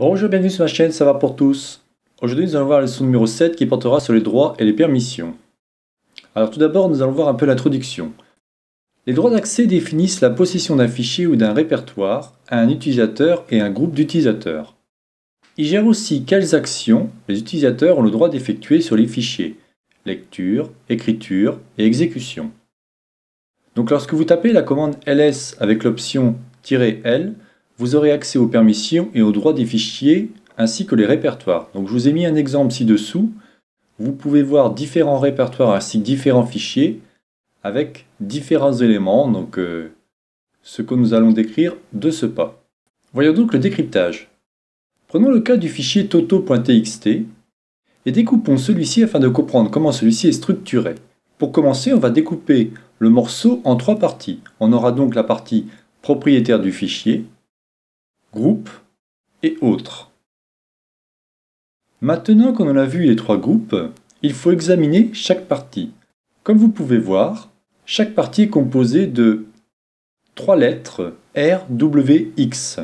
Bonjour, bienvenue sur ma chaîne, ça va pour tous. Aujourd'hui, nous allons voir la leçon numéro 7 qui portera sur les droits et les permissions. Alors tout d'abord, nous allons voir un peu l'introduction. Les droits d'accès définissent la possession d'un fichier ou d'un répertoire à un utilisateur et un groupe d'utilisateurs. Ils gèrent aussi quelles actions les utilisateurs ont le droit d'effectuer sur les fichiers, lecture, écriture et exécution. Donc lorsque vous tapez la commande ls avec l'option "-l", vous aurez accès aux permissions et aux droits des fichiers ainsi que les répertoires. Donc je vous ai mis un exemple ci-dessous. Vous pouvez voir différents répertoires ainsi que différents fichiers avec différents éléments, donc euh, ce que nous allons décrire de ce pas. Voyons donc le décryptage. Prenons le cas du fichier toto.txt et découpons celui-ci afin de comprendre comment celui-ci est structuré. Pour commencer, on va découper le morceau en trois parties. On aura donc la partie propriétaire du fichier, groupe et autres. Maintenant qu'on a vu les trois groupes, il faut examiner chaque partie. Comme vous pouvez voir, chaque partie est composée de trois lettres R, W, X.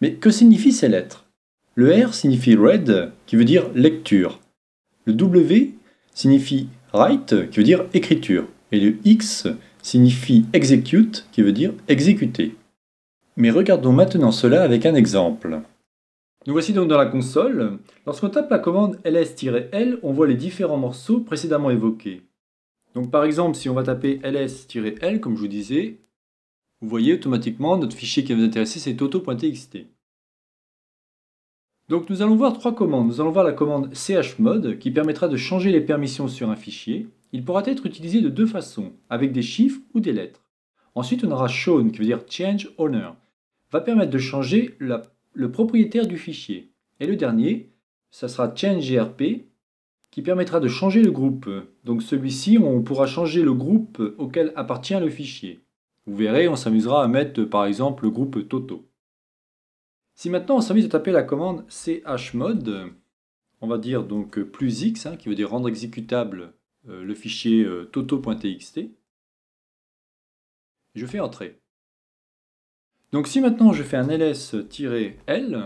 Mais que signifient ces lettres Le R signifie read, qui veut dire lecture. Le W signifie write, qui veut dire écriture. Et le X signifie execute, qui veut dire exécuter mais regardons maintenant cela avec un exemple. Nous voici donc dans la console. Lorsqu'on tape la commande ls-l, on voit les différents morceaux précédemment évoqués. Donc par exemple, si on va taper ls-l, comme je vous disais, vous voyez automatiquement notre fichier qui va vous intéresser, c'est auto.txt. Donc nous allons voir trois commandes. Nous allons voir la commande chmod qui permettra de changer les permissions sur un fichier. Il pourra être utilisé de deux façons, avec des chiffres ou des lettres. Ensuite, on aura shown qui veut dire change owner va permettre de changer le propriétaire du fichier. Et le dernier, ça sera change.grp e qui permettra de changer le groupe. Donc celui-ci, on pourra changer le groupe auquel appartient le fichier. Vous verrez, on s'amusera à mettre par exemple le groupe Toto. Si maintenant on s'amuse à taper la commande chmod, on va dire donc plus x, hein, qui veut dire rendre exécutable euh, le fichier euh, toto.txt, je fais entrer. Donc si maintenant je fais un ls-l,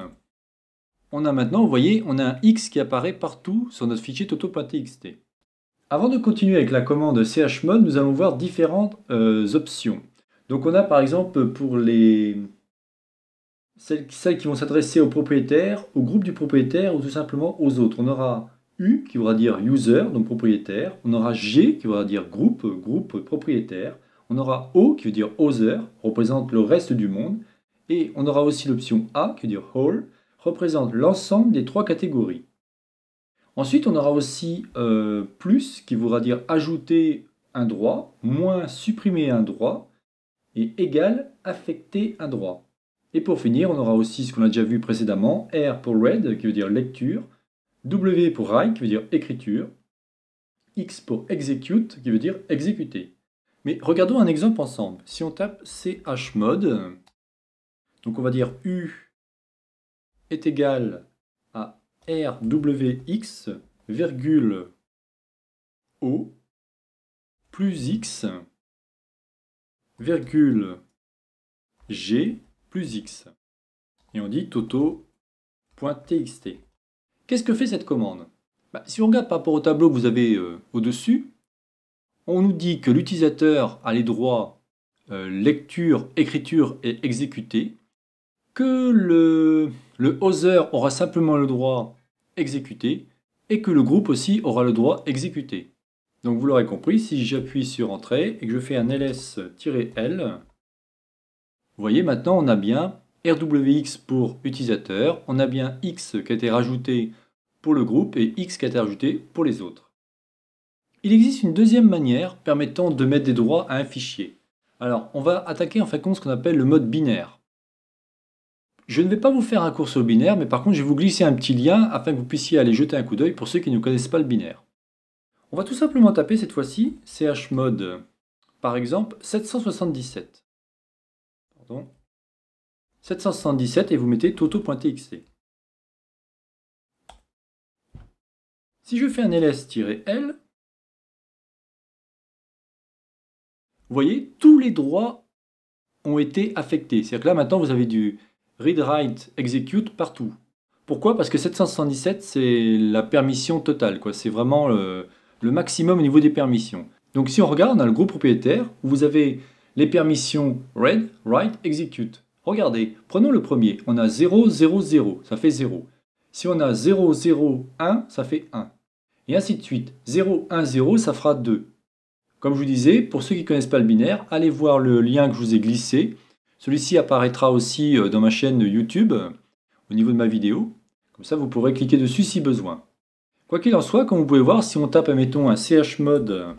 on a maintenant, vous voyez, on a un x qui apparaît partout sur notre fichier toto.txt. Avant de continuer avec la commande chmod, nous allons voir différentes euh, options. Donc on a par exemple pour les celles, celles qui vont s'adresser au propriétaire, au groupe du propriétaire ou tout simplement aux autres. On aura U qui voudra dire user, donc propriétaire. On aura G qui voudra dire groupe, groupe propriétaire. On aura O qui veut dire other, représente le reste du monde. Et on aura aussi l'option A qui veut dire whole, représente l'ensemble des trois catégories. Ensuite, on aura aussi euh, plus qui voudra dire ajouter un droit, moins supprimer un droit, et égal affecter un droit. Et pour finir, on aura aussi ce qu'on a déjà vu précédemment, R pour read, qui veut dire lecture, W pour write, qui veut dire écriture, X pour execute, qui veut dire exécuter. Mais regardons un exemple ensemble. Si on tape chmod, donc on va dire U est égal à RWX, virgule O, plus X, virgule G, plus X. Et on dit toto.txt. Qu'est-ce que fait cette commande bah, Si on regarde par rapport au tableau que vous avez euh, au-dessus, on nous dit que l'utilisateur a les droits euh, lecture, écriture et exécuter, que le, le aura simplement le droit exécuter et que le groupe aussi aura le droit exécuter. Donc vous l'aurez compris, si j'appuie sur Entrée et que je fais un ls-l, vous voyez maintenant on a bien RWX pour utilisateur, on a bien X qui a été rajouté pour le groupe et X qui a été rajouté pour les autres. Il existe une deuxième manière permettant de mettre des droits à un fichier. Alors, on va attaquer en fin de compte ce qu'on appelle le mode binaire. Je ne vais pas vous faire un cours sur le binaire, mais par contre, je vais vous glisser un petit lien afin que vous puissiez aller jeter un coup d'œil pour ceux qui ne connaissent pas le binaire. On va tout simplement taper cette fois-ci chmod, par exemple, 777. Pardon. 777 et vous mettez toto.txt. Si je fais un ls-l, Vous voyez, tous les droits ont été affectés. C'est-à-dire que là, maintenant, vous avez du read, write, execute partout. Pourquoi Parce que 777, c'est la permission totale. C'est vraiment le, maximum au niveau des permissions. Donc si on regarde, on a le groupe propriétaire, où vous avez les permissions read, write, execute. Regardez, prenons le premier. On a 0, 0, 0, ça fait 0. Si on a 0, 0, 1, ça fait 1. Et ainsi de suite. 0, 1, 0, ça fera 2. Comme je vous disais, pour ceux qui ne connaissent pas le binaire, allez voir le lien que je vous ai glissé. Celui-ci apparaîtra aussi euh, dans ma chaîne YouTube, au niveau de ma vidéo. Comme ça, vous pourrez cliquer dessus si besoin. Quoi qu'il en soit, comme vous pouvez voir, si on tape, mettons, un chmod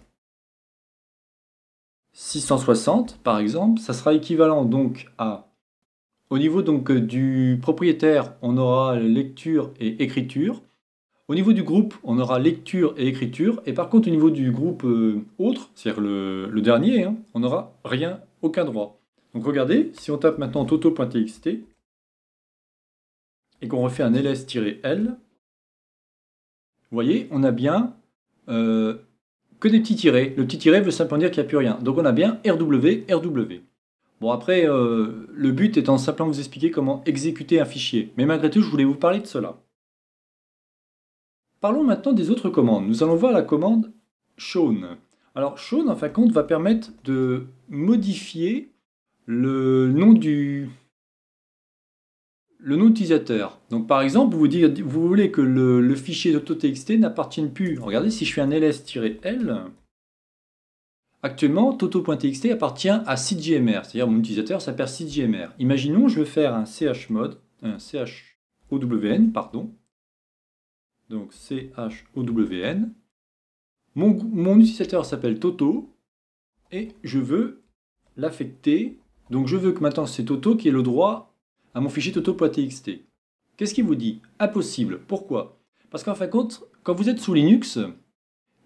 660, par exemple, ça sera équivalent donc à... Au niveau donc euh, du propriétaire, on aura lecture et écriture. Au niveau du groupe, on aura lecture et écriture, et par contre au niveau du groupe euh, autre, c'est-à-dire le, dernier, hein, on n'aura rien, aucun droit. Donc regardez, si on tape maintenant toto.txt, et qu'on refait un ls-l, vous voyez, on a bien euh, que des petits tirés. Le petit tiret veut simplement dire qu'il n'y a plus rien. Donc on a bien RW, RW. Bon après, euh, le but étant simplement de vous expliquer comment exécuter un fichier. Mais malgré tout, je voulais vous parler de cela. Parlons maintenant des autres commandes. Nous allons voir la commande Shown. Alors Shown, en fin de compte, va permettre de modifier le nom du le nom utilisateur. Donc par exemple, vous, vous voulez que le, fichier d'autotxt n'appartienne plus. Regardez, si je fais un ls-l, actuellement, toto.txt appartient à CJMR, c'est-à-dire mon utilisateur s'appelle CJMR. Imaginons, je veux faire un chmod, un chOWN, pardon, donc c o w n Mon, utilisateur s'appelle Toto, et je veux l'affecter. Donc je veux que maintenant c'est Toto qui ait le droit à mon fichier toto.txt. Qu'est-ce qu'il vous dit Impossible. Pourquoi Parce qu'en fin de compte, quand vous êtes sous Linux,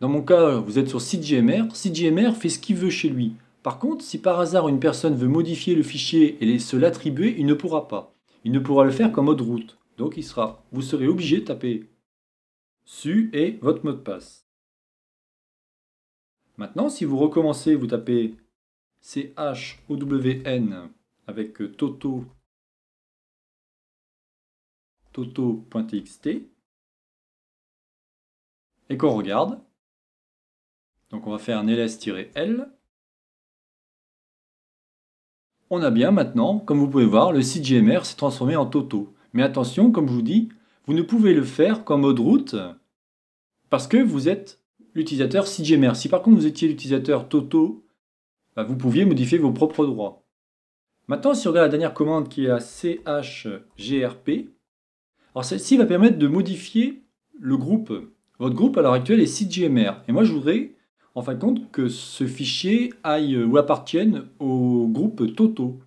dans mon cas, vous êtes sur cgmr CJMR fait ce qu'il veut chez lui. Par contre, si par hasard une personne veut modifier le fichier et se l'attribuer, il ne pourra pas. Il ne pourra le faire qu'en mode route. Donc il sera, vous serez obligé de taper su et votre mot de passe. Maintenant, si vous recommencez, vous tapez CHOWN avec toto toto.txt et qu'on regarde. Donc on va faire un ls-l. On a bien maintenant, comme vous pouvez voir, le site GMR s'est transformé en toto. Mais attention, comme je vous dis, vous ne pouvez le faire qu'en mode route, parce que vous êtes l'utilisateur CGMR. Si par contre vous étiez l'utilisateur Toto, bah, vous pouviez modifier vos propres droits. Maintenant, si on regarde la dernière commande qui est la CHGRP, alors celle-ci va permettre de modifier le groupe. Votre groupe à l'heure actuelle est CGMR. Et moi, je voudrais, en fin de compte, que ce fichier aille euh, ou appartienne au groupe Toto.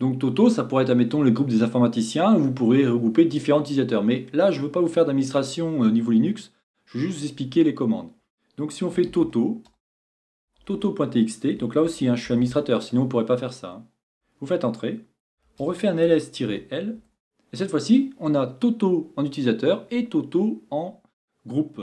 Donc Toto, ça pourrait être, admettons, le groupe des informaticiens, vous pourrez regrouper différents utilisateurs. Mais là, je ne veux pas vous faire d'administration au euh, niveau Linux, je vais juste vous expliquer les commandes. Donc si on fait toto, toto.txt, donc là aussi hein, je suis administrateur, sinon on ne pourrait pas faire ça. Hein. Vous faites entrer, on refait un ls-l, et cette fois-ci on a toto en utilisateur et toto en groupe.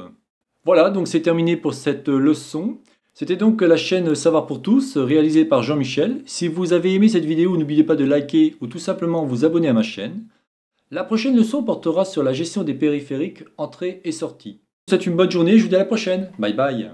Voilà, donc c'est terminé pour cette leçon. C'était donc la chaîne Savoir pour tous, réalisée par Jean-Michel. Si vous avez aimé cette vidéo, n'oubliez pas de liker ou tout simplement vous abonner à ma chaîne. La prochaine leçon portera sur la gestion des périphériques entrée et sortie souhaite une bonne journée, je vous dis à la prochaine. Bye bye.